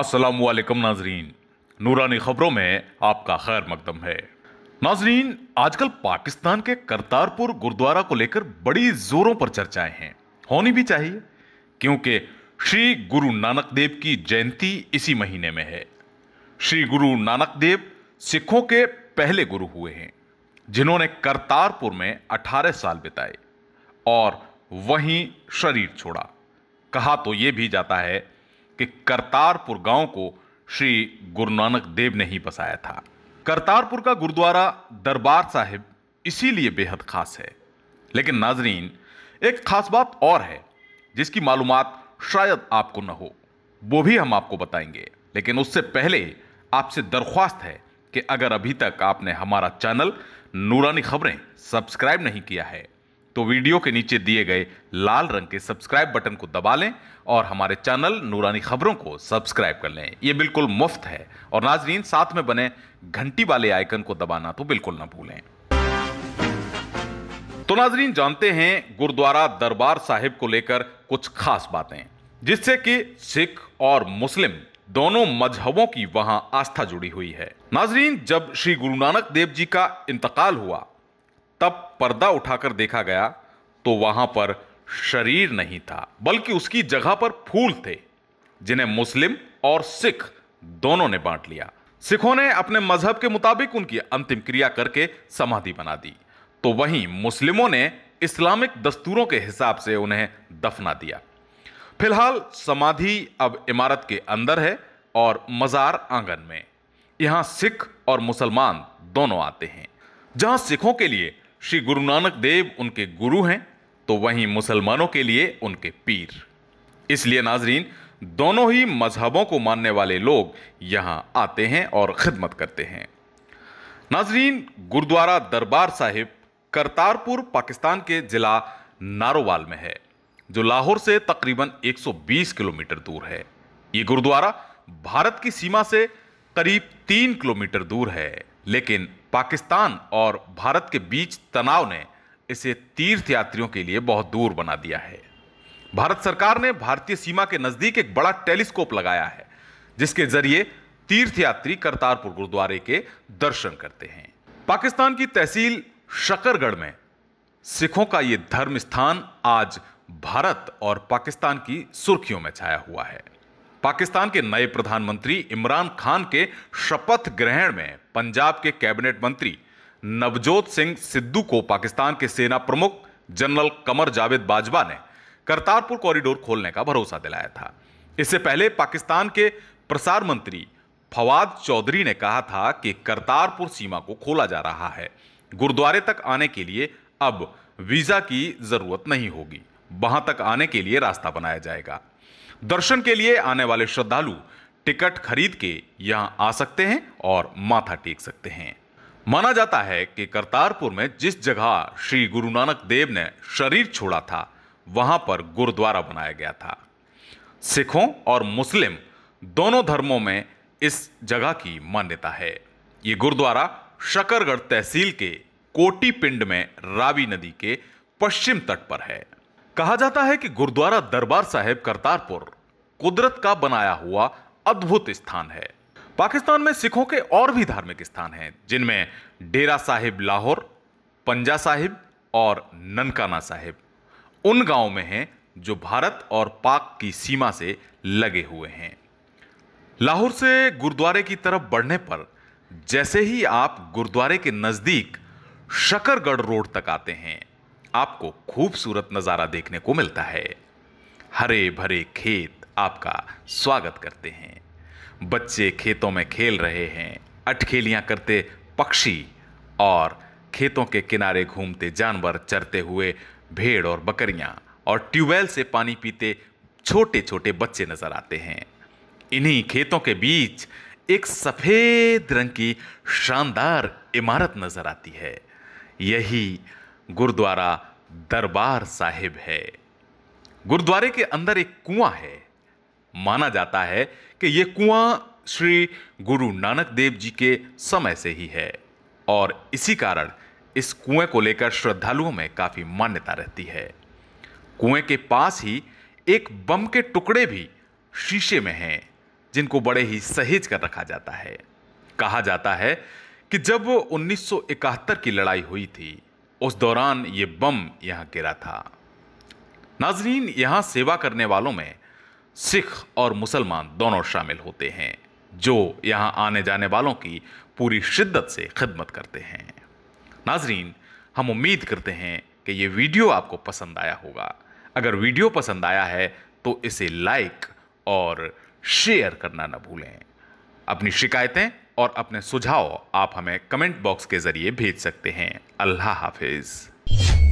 असलकम नाजरीन नूरानी खबरों में आपका खैर मकदम है नाजरीन आजकल पाकिस्तान के करतारपुर गुरुद्वारा को लेकर बड़ी जोरों पर चर्चाएं हैं होनी भी चाहिए क्योंकि श्री गुरु नानक देव की जयंती इसी महीने में है श्री गुरु नानक देव सिखों के पहले गुरु हुए हैं जिन्होंने करतारपुर में 18 साल बिताए और वहीं शरीर छोड़ा कहा तो ये भी जाता है कि करतारपुर गांव को श्री गुरु नानक देव ने ही बसाया था करतारपुर का गुरुद्वारा दरबार साहिब इसीलिए बेहद खास है लेकिन नाजरीन एक खास बात और है जिसकी मालूम शायद आपको न हो वो भी हम आपको बताएंगे लेकिन उससे पहले आपसे दरख्वास्त है कि अगर अभी तक आपने हमारा चैनल नूरानी खबरें सब्सक्राइब नहीं किया है तो वीडियो के नीचे दिए गए लाल रंग के सब्सक्राइब बटन को दबा लें और हमारे चैनल नूरानी खबरों को सब्सक्राइब कर लें ये बिल्कुल मुफ्त है और नाजरीन साथ में बने घंटी वाले आइकन को दबाना तो बिल्कुल ना भूलें तो नाजरीन जानते हैं गुरुद्वारा दरबार साहिब को लेकर कुछ खास बातें जिससे कि सिख और मुस्लिम दोनों मजहबों की वहां आस्था जुड़ी हुई है नाजरीन जब श्री गुरु नानक देव जी का इंतकाल हुआ तब पर्दा उठाकर देखा गया तो वहां पर शरीर नहीं था बल्कि उसकी जगह पर फूल थे जिन्हें मुस्लिम और सिख दोनों ने बांट लिया सिखों ने अपने मजहब के मुताबिक उनकी अंतिम क्रिया करके समाधि बना दी तो वहीं मुस्लिमों ने इस्लामिक दस्तूरों के हिसाब से उन्हें दफना दिया फिलहाल समाधि अब इमारत के अंदर है और मज़ार आंगन में यहां सिख और मुसलमान दोनों आते हैं जहां सिखों के लिए श्री गुरु नानक देव उनके गुरु हैं तो वहीं मुसलमानों के लिए उनके पीर इसलिए नाजरीन दोनों ही मजहबों को मानने वाले लोग यहाँ आते हैं और ख़िदमत करते हैं नाजरीन गुरुद्वारा दरबार साहिब करतारपुर पाकिस्तान के ज़िला नारोवाल में है जो लाहौर से तकरीबन 120 किलोमीटर दूर है ये गुरुद्वारा भारत की सीमा से करीब तीन किलोमीटर दूर है लेकिन पाकिस्तान और भारत के बीच तनाव ने इसे तीर्थ यात्रियों के लिए बहुत दूर बना दिया है भारत सरकार ने भारतीय सीमा के नज़दीक एक बड़ा टेलीस्कोप लगाया है जिसके जरिए तीर्थयात्री करतारपुर गुरुद्वारे के दर्शन करते हैं पाकिस्तान की तहसील शकरगढ़ में सिखों का यह धर्म स्थान आज भारत और पाकिस्तान की सुर्खियों में छाया हुआ है पाकिस्तान के नए प्रधानमंत्री इमरान खान के शपथ ग्रहण में पंजाब के कैबिनेट मंत्री नवजोत सिंह सिद्धू को पाकिस्तान के सेना प्रमुख जनरल कमर जावेद बाजवा ने करतारपुर कॉरिडोर खोलने का भरोसा दिलाया था इससे पहले पाकिस्तान के प्रसार मंत्री फवाद चौधरी ने कहा था कि करतारपुर सीमा को खोला जा रहा है गुरुद्वारे तक आने के लिए अब वीजा की जरूरत नहीं होगी वहां तक आने के लिए रास्ता बनाया जाएगा दर्शन के लिए आने वाले श्रद्धालु टिकट खरीद के यहां आ सकते हैं और माथा टेक सकते हैं माना जाता है कि करतारपुर में जिस जगह श्री गुरु नानक देव ने शरीर छोड़ा था वहां पर गुरुद्वारा बनाया गया था सिखों और मुस्लिम दोनों धर्मों में इस जगह की मान्यता है ये गुरुद्वारा शकरगढ़ तहसील के कोटी पिंड में रावी नदी के पश्चिम तट पर है कहा जाता है कि गुरुद्वारा दरबार साहेब करतारपुर कुदरत का बनाया हुआ अद्भुत स्थान है पाकिस्तान में सिखों के और भी धार्मिक स्थान हैं जिनमें डेरा साहिब लाहौर पंजा साहिब और ननकाना साहिब उन गांव में हैं जो भारत और पाक की सीमा से लगे हुए हैं लाहौर से गुरुद्वारे की तरफ बढ़ने पर जैसे ही आप गुरुद्वारे के नज़दीक शकरगढ़ रोड तक आते हैं आपको खूबसूरत नज़ारा देखने को मिलता है हरे भरे खेत आपका स्वागत करते हैं बच्चे खेतों में खेल रहे हैं अटखेलियाँ करते पक्षी और खेतों के किनारे घूमते जानवर चरते हुए भेड़ और बकरियाँ और ट्यूबवेल से पानी पीते छोटे छोटे बच्चे नज़र आते हैं इन्हीं खेतों के बीच एक सफ़ेद रंग की शानदार इमारत नज़र आती है यही गुरुद्वारा दरबार साहिब है गुरुद्वारे के अंदर एक कुआं है माना जाता है कि यह कुआं श्री गुरु नानक देव जी के समय से ही है और इसी कारण इस कुएं को लेकर श्रद्धालुओं में काफ़ी मान्यता रहती है कुएं के पास ही एक बम के टुकड़े भी शीशे में हैं जिनको बड़े ही सहेज कर रखा जाता है कहा जाता है कि जब 1971 की लड़ाई हुई थी उस दौरान ये बम यहाँ गिरा था नाजरीन यहाँ सेवा करने वालों में सिख और मुसलमान दोनों शामिल होते हैं जो यहाँ आने जाने वालों की पूरी शिद्दत से खिदमत करते हैं नाजरीन हम उम्मीद करते हैं कि ये वीडियो आपको पसंद आया होगा अगर वीडियो पसंद आया है तो इसे लाइक और शेयर करना ना भूलें अपनी शिकायतें और अपने सुझाव आप हमें कमेंट बॉक्स के ज़रिए भेज सकते हैं अल्लाह हाफिज़